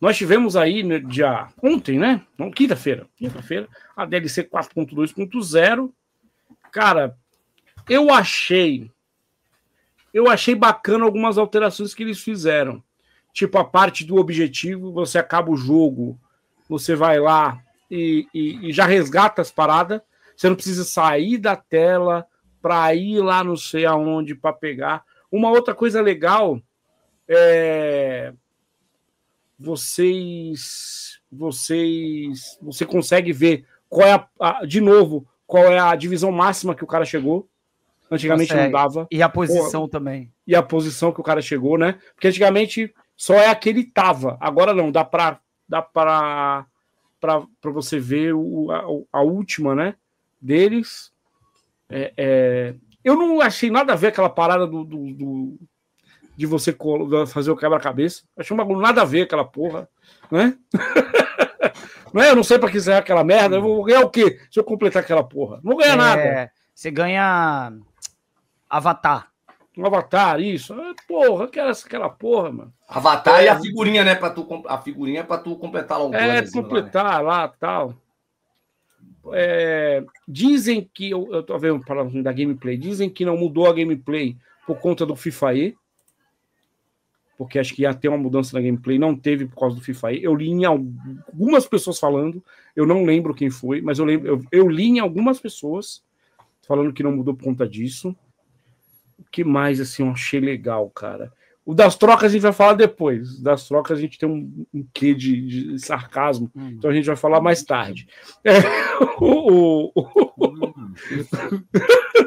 Nós tivemos aí no né, dia ontem, né? quinta-feira, quinta-feira, a DLC 4.2.0. Cara, eu achei eu achei bacana algumas alterações que eles fizeram. Tipo a parte do objetivo, você acaba o jogo, você vai lá e, e, e já resgata as paradas. Você não precisa sair da tela para ir lá não sei aonde para pegar. Uma outra coisa legal é vocês vocês você consegue ver qual é a, a, de novo qual é a divisão máxima que o cara chegou antigamente consegue. não dava e a posição Ou, também e a posição que o cara chegou né porque antigamente só é aquele tava agora não dá para dá para para você ver o, a, a, última né deles é, é... eu não achei nada a ver aquela parada do, do, do de você fazer o quebra-cabeça. Achei um bagulho nada a ver aquela porra, né? não é? Eu não sei para que serve aquela merda. Eu vou ganhar o quê se eu completar aquela porra? Não ganha é, nada. Você ganha Avatar. Um Avatar, isso. Ah, porra, que era aquela porra, mano. Avatar é, e a é. figurinha, né? Pra tu, a figurinha é pra tu completar lá É, completar lá, né? lá tal. É, dizem que eu, eu tô vendo falando da gameplay, dizem que não mudou a gameplay por conta do FIFA E porque acho que ia ter uma mudança na gameplay, não teve por causa do FIFA. Eu li em algumas pessoas falando, eu não lembro quem foi, mas eu lembro, eu, eu li em algumas pessoas falando que não mudou por conta disso. O que mais assim eu achei legal, cara? O das trocas a gente vai falar depois. Das trocas a gente tem um, um quê de, de sarcasmo, hum. então a gente vai falar mais tarde. É, o, o, o... Hum,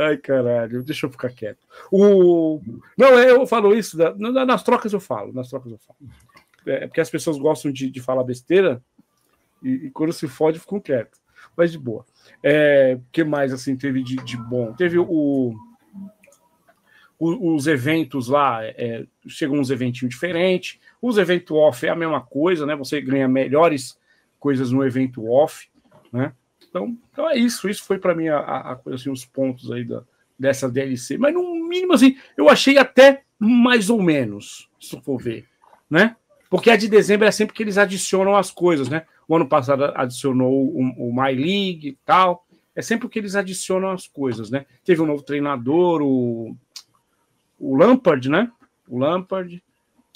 Ai, caralho, deixa eu ficar quieto. O... Não, é, eu falo isso, da... nas trocas eu falo, nas trocas eu falo. É porque as pessoas gostam de, de falar besteira e, e, quando se fode ficam quieto. Mas de boa. É, que mais assim teve de, de bom? Teve o, o, os eventos lá, é, chegou uns eventinhos diferentes. Os eventos off é a mesma coisa, né? Você ganha melhores coisas no evento off, né? Então, então é isso. Isso foi para mim a, a, assim, os pontos aí da, dessa DLC. Mas no mínimo, assim, eu achei até mais ou menos, se for ver, né? Porque a de dezembro é sempre que eles adicionam as coisas, né? O ano passado adicionou o, o My League e tal. É sempre que eles adicionam as coisas, né? Teve um novo treinador, o, o Lampard, né? O Lampard,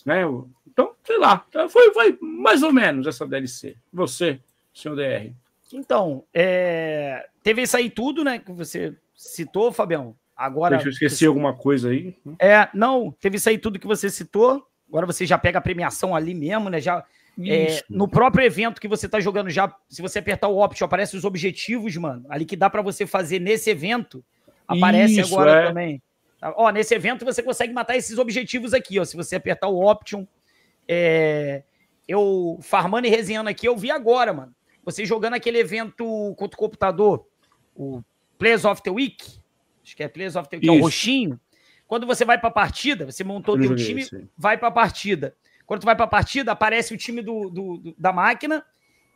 né? Então, sei lá, então, foi, foi mais ou menos essa DLC. Você, senhor DR. Então, é... teve isso aí tudo, né? Que você citou, Fabião. Agora. Deixa eu esquecer você... alguma coisa aí. É, não, teve isso aí tudo que você citou. Agora você já pega a premiação ali mesmo, né? Já. É, no próprio evento que você está jogando já, se você apertar o option, aparece os objetivos, mano, ali que dá para você fazer nesse evento. Aparece Isso, agora é. também. Ó, nesse evento você consegue matar esses objetivos aqui, ó, se você apertar o option. É, eu farmando e resenhando aqui, eu vi agora, mano. Você jogando aquele evento contra o computador, o Players of the Week, acho que é Players of the Week, que é o roxinho. Quando você vai para a partida, você montou o time, vai para a partida. Quando tu vai para a partida, aparece o time do, do, do, da máquina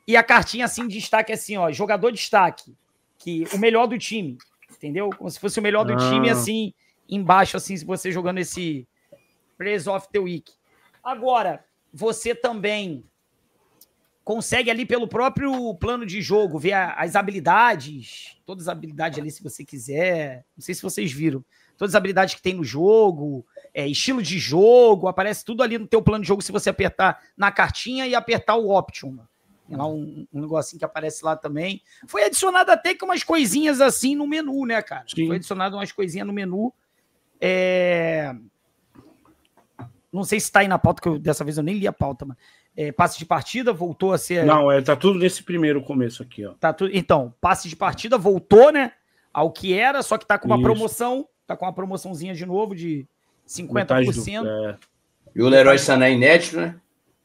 e a cartinha assim, de destaque é assim, ó, jogador destaque, que o melhor do time, entendeu? Como se fosse o melhor do ah. time assim, embaixo assim, se você jogando esse Players of the Week. Agora, você também consegue ali pelo próprio plano de jogo ver as habilidades, todas as habilidades ali se você quiser. Não sei se vocês viram. Todas as habilidades que tem no jogo, é, estilo de jogo, aparece tudo ali no teu plano de jogo se você apertar na cartinha e apertar o option. Tem lá um, um negocinho que aparece lá também. Foi adicionado até que umas coisinhas assim no menu, né, cara? Sim. Foi adicionado umas coisinhas no menu. É... Não sei se tá aí na pauta, que eu, dessa vez eu nem li a pauta, mano é, passe de partida voltou a ser. Não, é, tá tudo nesse primeiro começo aqui, ó. Tá tu... Então, passe de partida voltou, né? Ao que era, só que tá com uma Isso. promoção, tá com uma promoçãozinha de novo de 50%. Do, é... E o Leroy Sané inédito, né?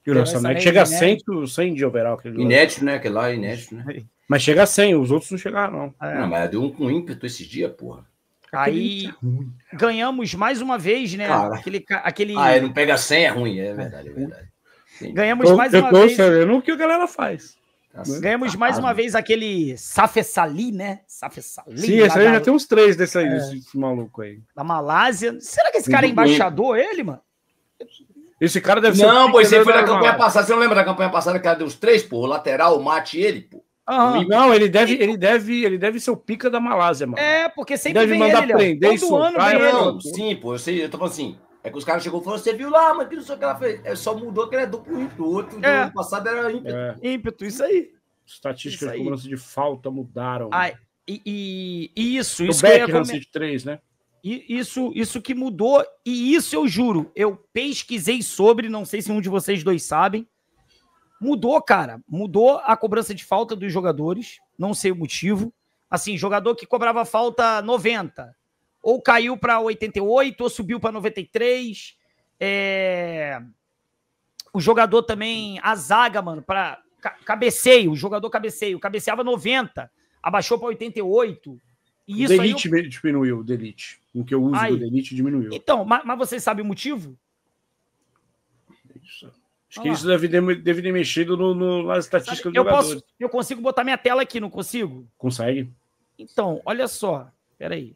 E o Leroy Sané, Sané chega inédito. a 100, 100 de overall. Inédito, né? Aquele lá é inédito, né? Mas chega a 100, os outros não chegaram, não. É. Não, mas deu um com ímpeto esses dias, porra. Aí é ganhamos mais uma vez, né? Cara. Aquele, aquele... Ah, ele é, não pega 100 é ruim, é verdade, é verdade. Ganhamos tô, então, mais uma tô vez. sabendo é o que a galera faz. Tá né? Ganhamos mais uma vez aquele Safesali, né? Safesali. Sim, esse aí já tem uns três desse aí, é. desse maluco aí. Da Malásia. Será que esse cara é embaixador, ele, mano? Esse cara deve não, ser. Não, pois ele né, foi na né, campanha passada. Você não lembra da campanha passada que era deu três, pô? O lateral, o mate ele, pô. Não, ele deve, ele deve, ele deve ser o pica da Malásia, mano. É, porque sempre ele deve mandar ele, prender Todo isso. ano vem ele. Não, sim, pô, eu sei, eu tô falando assim. É que os caras chegou e falaram, você viu lá, mas que não sei o que ela fez. É, só mudou que ele é duplo ímpeto. O outro é. do ano passado era ímpeto. É. Ímpeto, isso aí. Estatísticas isso de cobrança de falta mudaram. Ah, e, e, isso, o isso. Beck, que eu ia 3, né? E isso, isso que mudou, e isso eu juro, eu pesquisei sobre, não sei se um de vocês dois sabem. Mudou, cara. Mudou a cobrança de falta dos jogadores, não sei o motivo. Assim, jogador que cobrava falta 90, ou caiu para 88, ou subiu para 93. É... O jogador também, a zaga, mano, para cabeceio, o jogador cabeceio, cabeceava 90, abaixou para 88. E isso o Delete eu... diminuiu, o Delite. O que eu uso aí. do Delite diminuiu. Então, mas, mas vocês sabem o motivo? Isso. Acho que isso deve, ter, deve ter mexido no, no, nas estatísticas Sabe, do eu jogador. Posso, eu consigo botar minha tela aqui, não consigo? Consegue. Então, olha só. Peraí.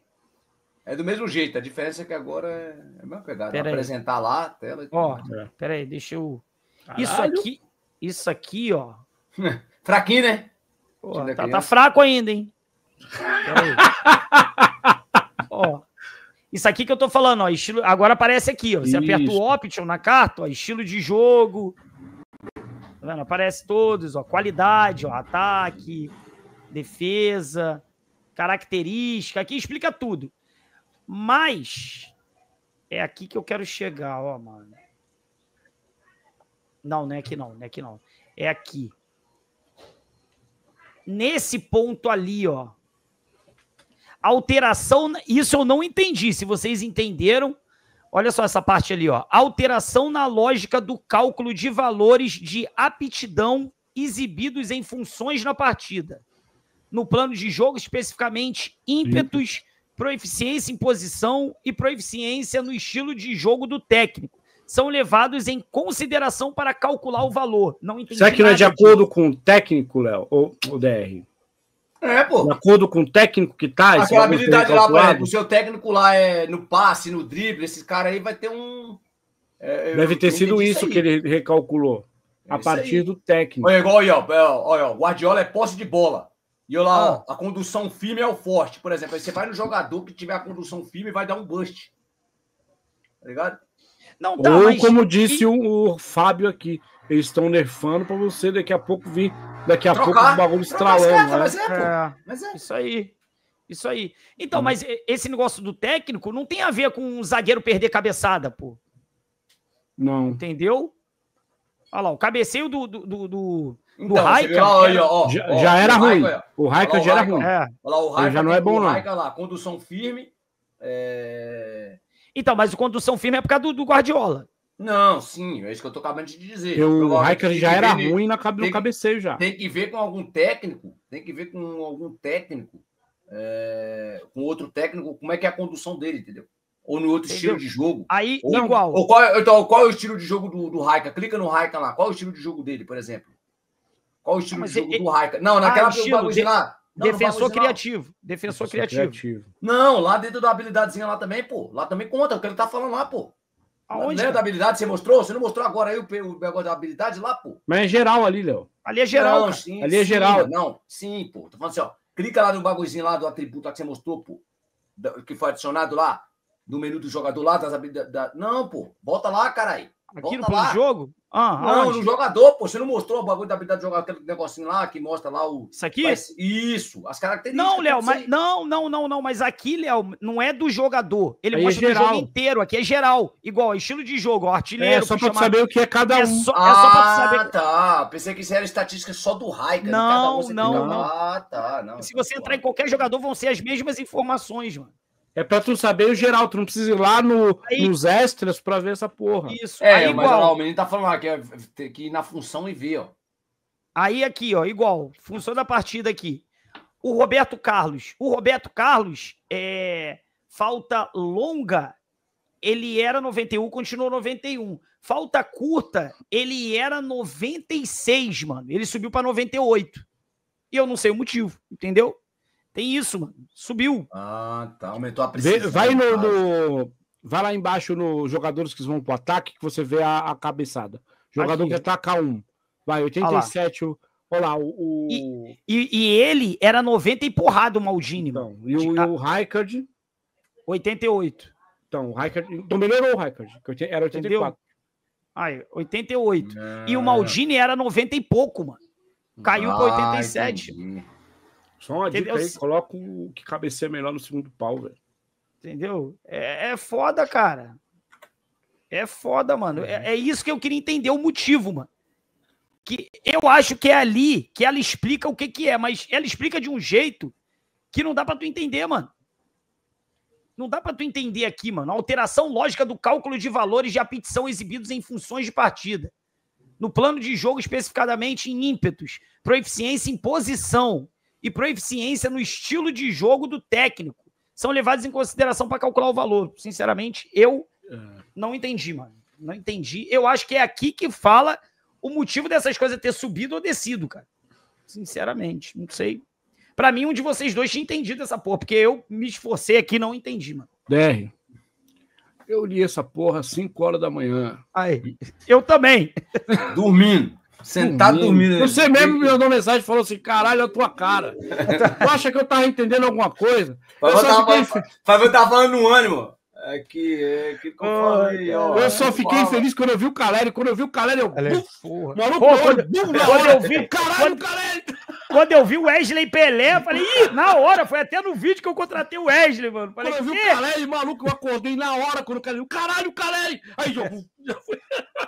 É do mesmo jeito, a diferença é que agora é a mesma pegada. Pera apresentar aí. lá a tela. Ó, pera aí, é. peraí, deixa eu. Caralho. Isso aqui, isso aqui, ó. Fraquinho, né? Pô, tá, tá, fraco ainda, hein? ó, isso aqui que eu tô falando, ó. Estilo, agora aparece aqui, ó. Você isso. aperta o option na carta, ó. Estilo de jogo. Tá vendo? Aparece todos, ó. Qualidade, ó. Ataque, defesa, característica. Aqui explica tudo. Mas é aqui que eu quero chegar, ó, mano. Não, não é aqui não, não é aqui não. É aqui. Nesse ponto ali, ó. Alteração, isso eu não entendi. Se vocês entenderam, olha só essa parte ali, ó. Alteração na lógica do cálculo de valores de aptidão exibidos em funções na partida. No plano de jogo, especificamente ímpetos, proeficiência em posição e proeficiência no estilo de jogo do técnico. São levados em consideração para calcular o valor. Não entendi Será que não é de acordo com o técnico, Léo, ou o DR? É, pô. De acordo com o técnico que tá. Aquela habilidade lá, por exemplo, o seu técnico lá é no passe, no drible, esse cara aí vai ter um. É, Deve ter sido isso que ele recalculou. É a partir aí. do técnico. olha igual olha é, Guardiola é posse de bola. E olha lá, ah. ó, a condução firme é o forte, por exemplo. Aí você vai no jogador que tiver a condução firme e vai dar um bust. Tá ligado? Não, tá, Ou, mas... como disse o, o, Fábio aqui, eles estão nerfando pra você daqui a pouco vir, daqui a Trocar. pouco o bagulho é estralando. Né? Mas, é, é. mas é. Isso aí. Isso aí. Então, hum. mas esse negócio do técnico não tem a ver com um zagueiro perder cabeçada, pô. Não. Entendeu? Olha lá, o cabeceio do, do, do, do então, o Raika olha, ó, já, ó, já era o ruim. Raika, o Raika já era ruim. Olha lá, o Raika, é, já não é bom, não. Raika lá, condução firme. É... Então, mas o condução firme é por causa do, do, Guardiola. Não, sim, é isso que eu tô acabando de dizer. Eu, o Raika já era ver, né, ruim na cabe, no cabeceio já. Tem que ver com algum técnico, tem que ver com algum técnico, é, com outro técnico, como é que é a condução dele, entendeu? Ou no outro entendeu? estilo de jogo. Aí, ou, igual. Ou qual, é, então, qual é o estilo de jogo do, do Raika? Clica no Raika lá. Qual é o estilo de jogo dele, por exemplo? Qual o estilo de jogo ele... É, é do Raika? Não, ah, naquela ah, estilo, de... lá. Não, defensor criativo. Defensor, defensor criativo. criativo. Não, lá dentro da habilidadezinha lá também, pô. Lá também conta o que ele tá falando lá, pô. Aonde? Lembra da habilidade? Você mostrou? Você não mostrou agora aí o negócio da habilidade lá, pô? Mas é geral ali, Léo. Ali é geral. Não, sim, ali é sim, geral. Não, sim, pô. Tô falando assim, ó. Clica lá no bagulhozinho lá do atributo que você mostrou, pô. Que foi adicionado lá. No menu do jogador lá das habilidades. Da... Não, pô. Volta lá, caralho. Aqui no plano lá. de jogo? Ah, não, onde? no jogador, pô. Você não mostrou o bagulho da habilidade de jogar aquele negocinho lá que mostra lá o. Isso aqui? Mas, isso, as características. Não, Léo, mas. Não, não, não, não. Mas aqui, Léo, não é do jogador. Ele Aí é mostra é o jogo inteiro. Aqui é geral. Igual, estilo de jogo, artilheiro. É só pra chamar... saber o que é cada é um. É só, ah, só pra saber. tá. Pensei que isso era estatística só do Raika. Não, um não, não. Ah, tá. Não, Se tá você entrar em qualquer jogador, vão ser as mesmas informações, mano. É pra tu saber o geral, tu não precisa ir lá no, aí... nos extras pra ver essa porra. Isso, é, aí, mas igual... o menino tá falando lá que é, tem que ir na função e ver, ó. Aí aqui, ó, igual, função da partida aqui. O Roberto Carlos. O Roberto Carlos, é, falta longa, ele era 91, continuou 91. Falta curta, ele era 96, mano. Ele subiu pra 98. E eu não sei o motivo, entendeu? Tem isso, mano. subiu. Ah, tá. Aumentou a precisão. Vai, no, no, vai lá embaixo nos jogadores que vão pro ataque, que você vê a, a cabeçada. Jogador Aqui. que ataca um. Vai, 87. Olha lá, o. E, e, e, ele era 90 e porrado, o Maldini. Então, mano. e o, De... o Raikard? 88. Então, o Raikard. Então melhorou o Raikard, que era 84. Entendeu? Ai, 88. Não. E o Maldini era 90 e pouco, mano. Caiu pra 87. Ah, entendi. Só uma Entendeu? dica aí, coloca o que cabeceia melhor no segundo pau, velho. Entendeu? É, é foda, cara. É foda, mano. É, é isso que eu queria entender o motivo, mano. Que eu acho que é ali que ela explica o que que é, mas ela explica de um jeito que não dá para tu entender, mano. Não dá para tu entender aqui, mano. A alteração lógica do cálculo de valores de apetição exibidos em funções de partida. No plano de jogo, especificadamente em ímpetos, proeficiência em posição, e proeficiência no estilo de jogo do técnico são levados em consideração para calcular o valor. Sinceramente, eu é. não entendi, mano. Não entendi. Eu acho que é aqui que fala o motivo dessas coisas ter subido ou descido, cara. Sinceramente, não sei. Para mim, um de vocês dois tinha entendido essa porra, porque eu me esforcei aqui e não entendi, mano. DR, eu li essa porra às 5 horas da manhã. Aí, eu também. Dormindo. Sentado dormindo. Você mesmo me mandou mensagem e falou assim: caralho, a tua cara. tu acha que eu tava entendendo alguma coisa? Fábio tava, fiquei... tava falando no ânimo. É que, é que conforme, ah, ó, eu só fiquei fala. feliz quando eu vi o Caleri. Quando eu vi o Caleri, eu. Caleri porra. Maluco, Pô, quando, quando, quando eu vi. Caralho, quando, Caleri! Quando eu vi o Wesley Pelé, eu falei, ih, na hora. Foi até no vídeo que eu contratei o Wesley, mano. Falei, quando eu vi o Caleri, maluco, eu acordei na hora. Quando o Caleri. Caralho, Caleri! Aí, eu.